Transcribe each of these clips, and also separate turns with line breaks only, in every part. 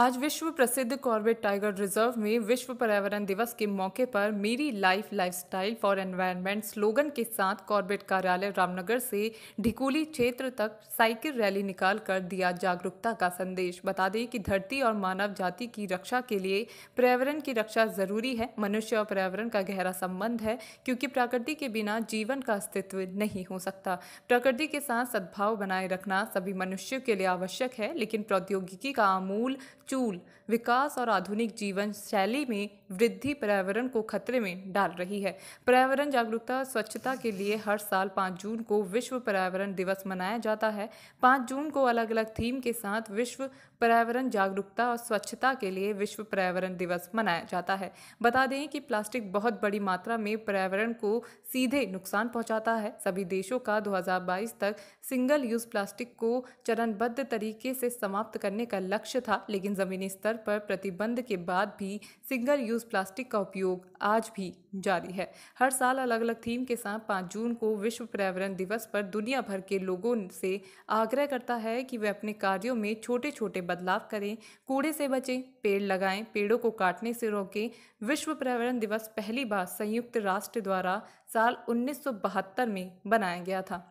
आज विश्व प्रसिद्ध कॉर्बेट टाइगर रिजर्व में विश्व पर्यावरण दिवस के मौके पर मेरी life lifestyle for environment slogan के साथ कॉर्बेट कार्यालय रामनगर से ढिकोली क्षेत्र तक साइकिल रैली निकाल कर दिया जागरूकता का संदेश बता दें कि धरती और मानव जाति की रक्षा के लिए पर्यावरण की रक्षा जरूरी है मनुष्य और पर्यावरण का गहरा संबंध है क्योंकि प्रकृति के बिना जीवन का अस्तित्व नहीं हो सकता प्रकृति के साथ सद्भाव बनाए रखना सभी मनुष्यों के लिए आवश्यक है लेकिन प्रौद्योगिकी का आमूल चूल विकास और आधुनिक जीवन शैली में वृद्धि पर्यावरण को खतरे में डाल रही है पर्यावरण जागरूकता स्वच्छता के लिए हर साल पाँच जून को विश्व पर्यावरण दिवस मनाया जाता है पाँच जून को अलग अलग थीम के साथ विश्व पर्यावरण जागरूकता और स्वच्छता के लिए विश्व पर्यावरण दिवस मनाया जाता है बता दें कि प्लास्टिक बहुत बड़ी मात्रा में पर्यावरण को सीधे नुकसान पहुंचाता है सभी देशों का 2022 तक सिंगल यूज प्लास्टिक को चरणबद्ध तरीके से समाप्त करने का लक्ष्य था लेकिन ज़मीनी स्तर पर प्रतिबंध के बाद भी सिंगल यूज यूज़ प्लास्टिक का उपयोग आज भी जारी है हर साल अलग अलग थीम के साथ पाँच जून को विश्व पर्यावरण दिवस पर दुनिया भर के लोगों से आग्रह करता है कि वे अपने कार्यों में छोटे छोटे बदलाव करें कूड़े से बचें पेड़ लगाएं पेड़ों को काटने से रोकें विश्व पर्यावरण दिवस पहली बार संयुक्त राष्ट्र द्वारा साल उन्नीस में बनाया गया था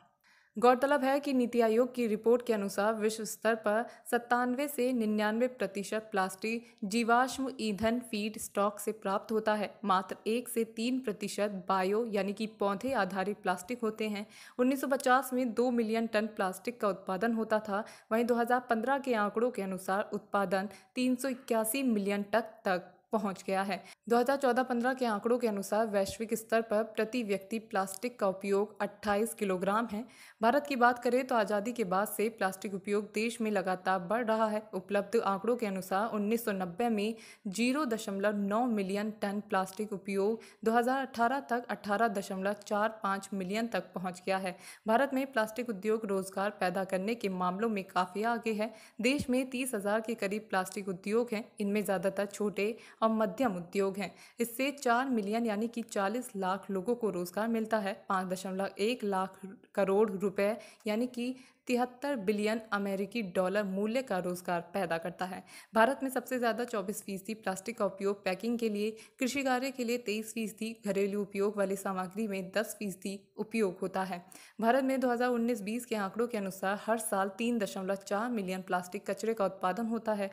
गौरतलब है कि नीति आयोग की रिपोर्ट के अनुसार विश्व स्तर पर सत्तानवे से निन्यानवे प्रतिशत प्लास्टिक जीवाश्म ईंधन फीड स्टॉक से प्राप्त होता है मात्र एक से तीन प्रतिशत बायो यानी कि पौधे आधारित प्लास्टिक होते हैं 1950 में दो मिलियन टन प्लास्टिक का उत्पादन होता था वहीं 2015 के आंकड़ों के अनुसार उत्पादन तीन मिलियन टन तक, तक पहुंच गया है 2014-15 के आंकड़ों के अनुसार वैश्विक स्तर पर प्रति व्यक्ति प्लास्टिक का उपयोग 28 किलोग्राम है भारत की बात करें तो आज़ादी के बाद से प्लास्टिक उपयोग देश में लगातार बढ़ रहा है उपलब्ध आंकड़ों के अनुसार 1990 में 0.9 मिलियन टन प्लास्टिक उपयोग 2018 तक 18.45 मिलियन तक पहुँच गया है भारत में प्लास्टिक उद्योग रोजगार पैदा करने के मामलों में काफ़ी आगे है देश में तीस के करीब प्लास्टिक उद्योग हैं इनमें ज़्यादातर छोटे और मध्यम उद्योग हैं इससे चार मिलियन यानी कि चालीस लाख लोगों को रोज़गार मिलता है पाँच दशमलव एक लाख करोड़ रुपए यानी कि तिहत्तर बिलियन अमेरिकी डॉलर मूल्य का रोजगार पैदा करता है भारत में सबसे ज़्यादा चौबीस फीसदी प्लास्टिक का उपयोग पैकिंग के लिए कृषि कार्य के लिए तेईस फीसदी घरेलू उपयोग वाली सामग्री में दस फीसदी उपयोग होता है भारत में 2019-20 के आंकड़ों के अनुसार हर साल तीन दशमलव चार मिलियन प्लास्टिक कचरे का उत्पादन होता है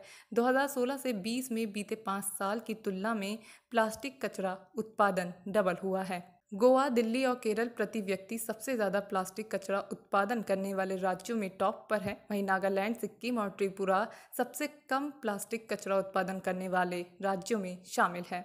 सोलह से बीस में बीते पाँच साल की तुलना में प्लास्टिक कचरा उत्पादन डबल हुआ है गोवा दिल्ली और केरल प्रति व्यक्ति सबसे ज़्यादा प्लास्टिक कचरा उत्पादन करने वाले राज्यों में टॉप पर है वहीं नागालैंड सिक्किम और त्रिपुरा सबसे कम प्लास्टिक कचरा उत्पादन करने वाले राज्यों में शामिल है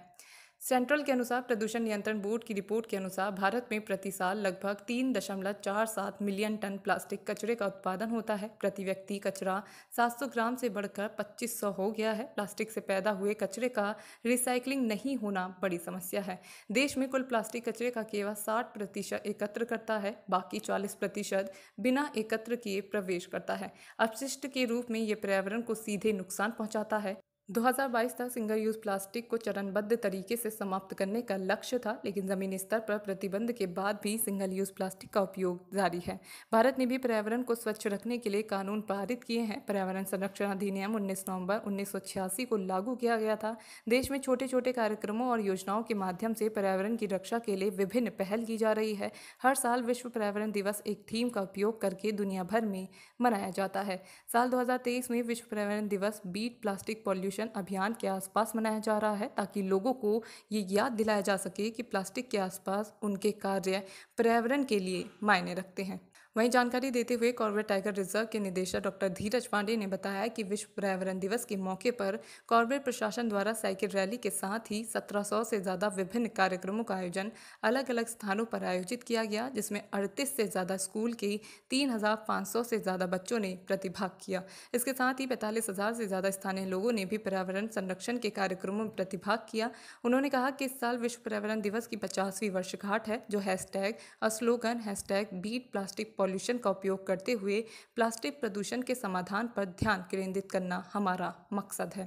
सेंट्रल के अनुसार प्रदूषण नियंत्रण बोर्ड की रिपोर्ट के अनुसार भारत में प्रति साल लगभग तीन दशमलव चार सात मिलियन टन प्लास्टिक कचरे का उत्पादन होता है प्रति व्यक्ति कचरा 700 ग्राम से बढ़कर 2500 हो गया है प्लास्टिक से पैदा हुए कचरे का रिसाइकलिंग नहीं होना बड़ी समस्या है देश में कुल प्लास्टिक कचरे का केवल साठ प्रतिशत एकत्र करता है बाकी चालीस प्रतिशत बिना एकत्र किए प्रवेश करता है अपशिष्ट के रूप में ये पर्यावरण को सीधे नुकसान पहुँचाता है 2022 तक सिंगल यूज प्लास्टिक को चरणबद्ध तरीके से समाप्त करने का लक्ष्य था लेकिन जमीनी स्तर पर प्रतिबंध के बाद भी सिंगल यूज प्लास्टिक का उपयोग जारी है भारत ने भी पर्यावरण को स्वच्छ रखने के लिए कानून पारित किए हैं पर्यावरण संरक्षण अधिनियम 19 नवंबर उन्नीस को लागू किया गया था देश में छोटे छोटे कार्यक्रमों और योजनाओं के माध्यम से पर्यावरण की रक्षा के लिए विभिन्न पहल की जा रही है हर साल विश्व पर्यावरण दिवस एक थीम का उपयोग करके दुनिया भर में मनाया जाता है साल दो में विश्व पर्यावरण दिवस बीट प्लास्टिक पॉल्यूशन पोल्यूशन अभियान के आसपास मनाया जा रहा है ताकि लोगों को ये याद दिलाया जा सके कि प्लास्टिक के आसपास उनके कार्य पर्यावरण के लिए मायने रखते हैं वहीं जानकारी देते हुए कॉर्बेट टाइगर रिजर्व के निदेशक डॉक्टर धीरज पांडे ने बताया कि विश्व पर्यावरण दिवस के मौके पर कॉर्बेट प्रशासन द्वारा साइकिल रैली के साथ ही 1700 से ज़्यादा विभिन्न कार्यक्रमों का आयोजन अलग अलग स्थानों पर आयोजित किया गया जिसमें अड़तीस से ज़्यादा स्कूल के तीन से ज़्यादा बच्चों ने प्रतिभाग किया इसके साथ ही पैंतालीस से ज़्यादा स्थानीय लोगों ने भी पर्यावरण संरक्षण के कार्यक्रमों में प्रतिभाग किया उन्होंने कहा कि इस साल विश्व पर्यावरण दिवस की पचासवीं वर्षगांठ है जो hashtag slogan hashtag beat plastic pollution का उपयोग करते हुए प्लास्टिक प्रदूषण के समाधान पर ध्यान केंद्रित करना हमारा मकसद है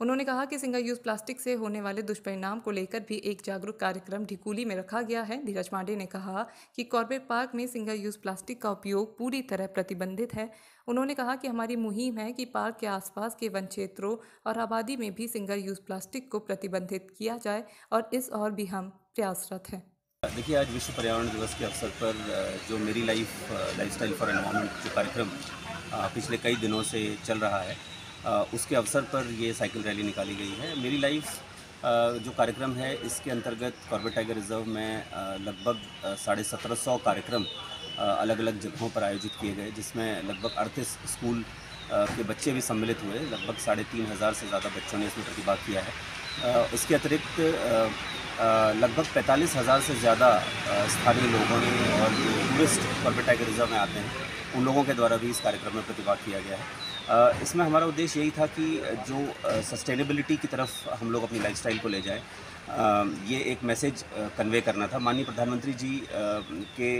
उन्होंने कहा कि सिंगल यूज़ प्लास्टिक से होने वाले दुष्परिणाम को लेकर भी एक जागरूक कार्यक्रम ढिकुली में रखा गया है धीरज पांडे ने कहा कि कॉर्बेट पार्क में सिंगल यूज़ प्लास्टिक का उपयोग पूरी तरह प्रतिबंधित है उन्होंने कहा कि हमारी मुहिम है कि पार्क के आसपास के वन क्षेत्रों और आबादी में भी सिंगल यूज़ प्लास्टिक को प्रतिबंधित किया जाए और इस और भी हम प्रयासरत हैं
देखिए आज विश्व पर्यावरण दिवस के अवसर पर जो मेरी life lifestyle for environment जो कार्यक्रम पिछले कई दिनों से चल रहा है उसके अवसर पर ये साइकिल रैली निकाली गई है मेरी लाइफ जो कार्यक्रम है इसके अंतर्गत कॉर्बेट टाइगर रिजर्व में लगभग साढ़े सत्रह सौ कार्यक्रम अलग अलग जगहों पर आयोजित किए गए जिसमें लगभग अड़तीस स्कूल के बच्चे भी सम्मिलित हुए लगभग साढ़े तीन हज़ार से ज़्यादा बच्चों ने इसमें प्रतिभाग किया है इसके अतिरिक्त लगभग पैंतालीस हज़ार से ज़्यादा स्थानीय लोगों ने और जो टूरिस्ट पर्बे टाइगर रिजर्व में आते हैं उन लोगों के द्वारा भी इस कार्यक्रम में प्रतिभाग किया गया है इसमें हमारा उद्देश्य यही था कि जो सस्टेनेबिलिटी की तरफ हम लोग अपनी लाइफस्टाइल को ले जाएं ये एक मैसेज कन्वे करना था माननीय प्रधानमंत्री जी के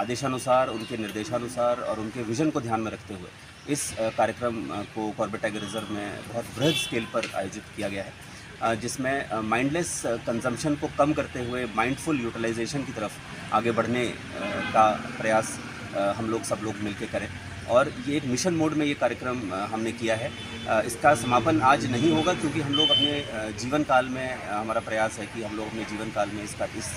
आदेशानुसार उनके निर्देशानुसार और उनके विज़न को ध्यान में रखते हुए इस कार्यक्रम को कॉर्बेट टाइगर रिजर्व में बहुत बृहद स्केल पर आयोजित किया गया है जिसमें माइंडलेस कंजम्पशन को कम करते हुए माइंडफुल यूटिलाइजेशन की तरफ आगे बढ़ने का प्रयास हम लोग सब लोग मिलकर करें और ये एक मिशन मोड में ये कार्यक्रम हमने किया है इसका समापन आज नहीं होगा क्योंकि हम लोग अपने जीवन काल में हमारा प्रयास है कि हम लोग अपने जीवन काल में इसका इस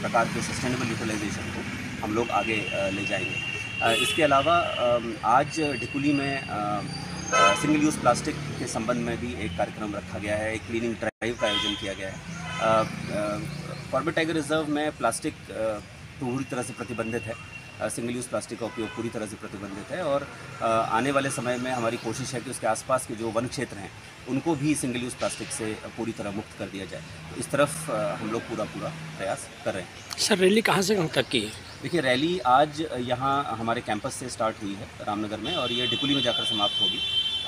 प्रकार के सस्टेनेबल यूटिलाइजेशन को हम लोग आगे ले जाएंगे इसके अलावा आज ढिकुली में सिंगल यूज़ प्लास्टिक के संबंध में भी एक कार्यक्रम रखा गया है एक क्लीनिंग ड्राइव का आयोजन किया गया है कॉर्बेट टाइगर रिजर्व में प्लास्टिक पूरी तरह से प्रतिबंधित है सिंगल यूज़ प्लास्टिक का उपयोग पूरी तरह से प्रतिबंधित है और आने वाले समय में हमारी कोशिश है कि उसके आसपास के जो वन क्षेत्र हैं उनको भी सिंगल यूज़ प्लास्टिक से पूरी तरह मुक्त कर दिया जाए इस तरफ हम लोग पूरा पूरा प्रयास कर रहे हैं सर रैली कहाँ से कहाँ तक की है देखिए रैली आज यहाँ हमारे कैंपस से स्टार्ट हुई है रामनगर में और ये डिकुली में जाकर समाप्त होगी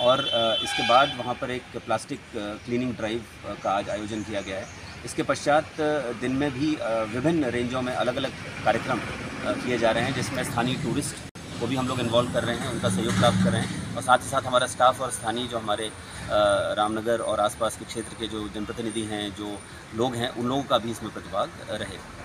और इसके बाद वहाँ पर एक प्लास्टिक क्लीनिंग ड्राइव का आज आयोजन किया गया है इसके पश्चात दिन में भी विभिन्न रेंजों में अलग अलग कार्यक्रम किए जा रहे हैं जिसमें स्थानीय टूरिस्ट को भी हम लोग इन्वॉल्व कर रहे हैं उनका सहयोग प्राप्त कर रहे हैं और साथ ही साथ हमारा स्टाफ और स्थानीय जो हमारे रामनगर और आसपास के क्षेत्र के जो जनप्रतिनिधि हैं जो लोग हैं उन लोगों का भी इसमें
प्रतिभाग रहेगा